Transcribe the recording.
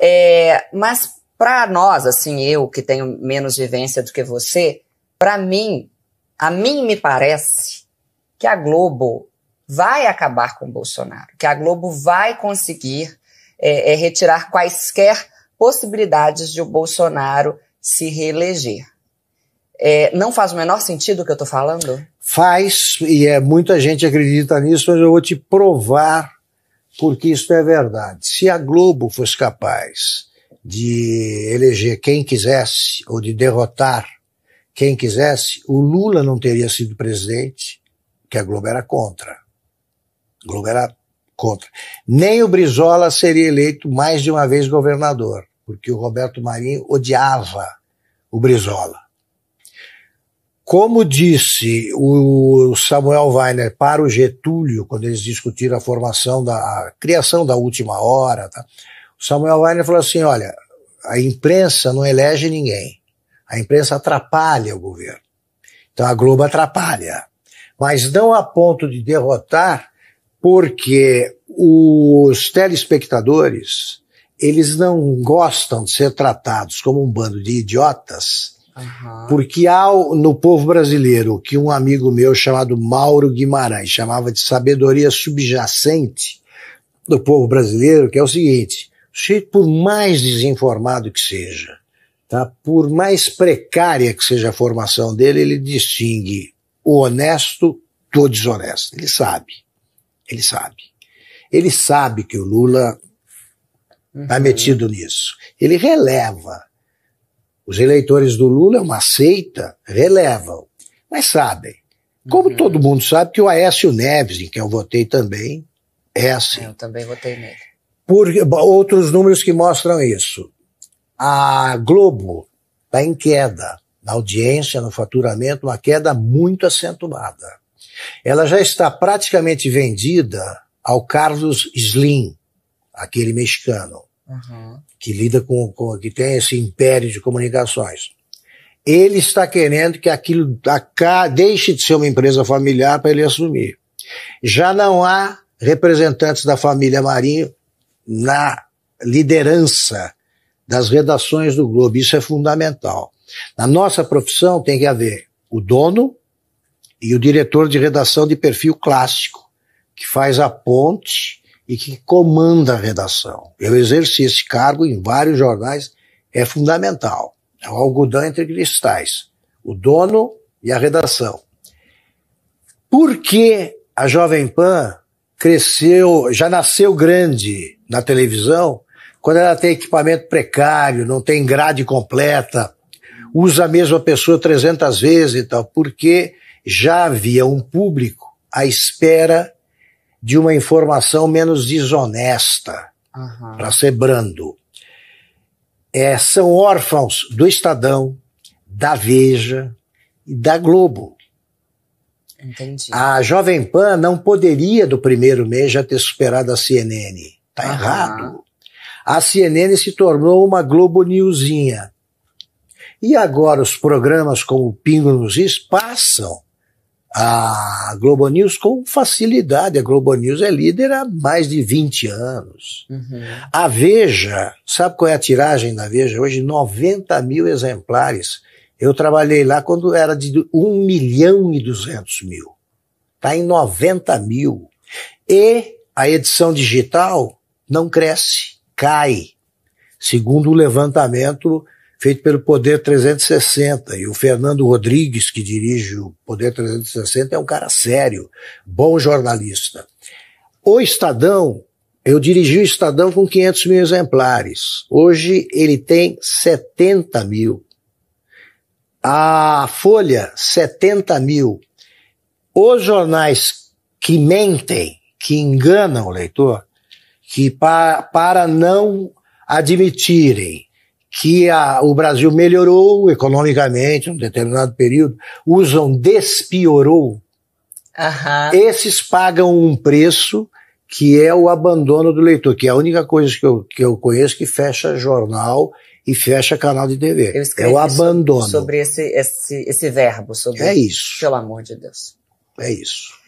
É, mas para nós, assim, eu que tenho menos vivência do que você, para mim, a mim me parece que a Globo vai acabar com Bolsonaro, que a Globo vai conseguir é, é, retirar quaisquer possibilidades de o Bolsonaro se reeleger. É, não faz o menor sentido o que eu estou falando? Faz, e é, muita gente acredita nisso, mas eu vou te provar porque isto é verdade. Se a Globo fosse capaz de eleger quem quisesse ou de derrotar quem quisesse, o Lula não teria sido presidente, que a Globo era contra. A Globo era contra. Nem o Brizola seria eleito mais de uma vez governador, porque o Roberto Marinho odiava o Brizola. Como disse o Samuel Weiner para o Getúlio, quando eles discutiram a formação da a criação da última hora, tá? o Samuel Weiner falou assim: olha, a imprensa não elege ninguém. A imprensa atrapalha o governo. Então a Globo atrapalha. Mas não a ponto de derrotar, porque os telespectadores, eles não gostam de ser tratados como um bando de idiotas porque há no povo brasileiro que um amigo meu chamado Mauro Guimarães chamava de sabedoria subjacente do povo brasileiro, que é o seguinte: o sujeito, por mais desinformado que seja, tá? por mais precária que seja a formação dele, ele distingue o honesto do desonesto. Ele sabe. Ele sabe. Ele sabe que o Lula está uhum. metido nisso. Ele releva os eleitores do Lula é uma seita, relevam, mas sabem. Como uhum. todo mundo sabe que o Aécio Neves, em quem eu votei também, é assim. Eu também votei nele. Por outros números que mostram isso. A Globo está em queda na audiência, no faturamento, uma queda muito acentuada. Ela já está praticamente vendida ao Carlos Slim, aquele mexicano uhum. que lida com, com, que tem esse império de comunicações. Ele está querendo que aquilo deixe de ser uma empresa familiar para ele assumir. Já não há representantes da família Marinho na liderança das redações do Globo. Isso é fundamental. Na nossa profissão tem que haver o dono e o diretor de redação de perfil clássico, que faz a ponte e que comanda a redação. Eu exerci esse cargo em vários jornais, é fundamental. É o algodão entre cristais, o dono e a redação. Por que a Jovem Pan cresceu, já nasceu grande na televisão, quando ela tem equipamento precário, não tem grade completa, usa a mesma pessoa 300 vezes e tal, porque já havia um público à espera de uma informação menos desonesta, uhum. para ser brando. É, são órfãos do Estadão, da Veja e da Globo. Entendi. A Jovem Pan não poderia, do primeiro mês, já ter superado a CNN. Está uhum. errado. A CNN se tornou uma Globo Newsinha. E agora os programas como o Pingo nos Is passam a Globo News com facilidade. A Globo News é líder há mais de 20 anos. Uhum. A Veja, sabe qual é a tiragem da Veja hoje? 90 mil exemplares. Eu trabalhei lá quando era de 1 milhão e 200 mil. Está em 90 mil. E a edição digital não cresce, cai. Segundo o levantamento feito pelo Poder 360. E o Fernando Rodrigues, que dirige o Poder 360, é um cara sério, bom jornalista. O Estadão, eu dirigi o Estadão com 500 mil exemplares. Hoje ele tem 70 mil. A Folha, 70 mil. Os jornais que mentem, que enganam o leitor, que para, para não admitirem que a, o Brasil melhorou economicamente em um determinado período, usam despiorou, uhum. esses pagam um preço que é o abandono do leitor, que é a única coisa que eu, que eu conheço que fecha jornal e fecha canal de TV. Eu é o abandono. Sobre esse, esse, esse verbo. Sobre é isso. Pelo amor de Deus. É isso.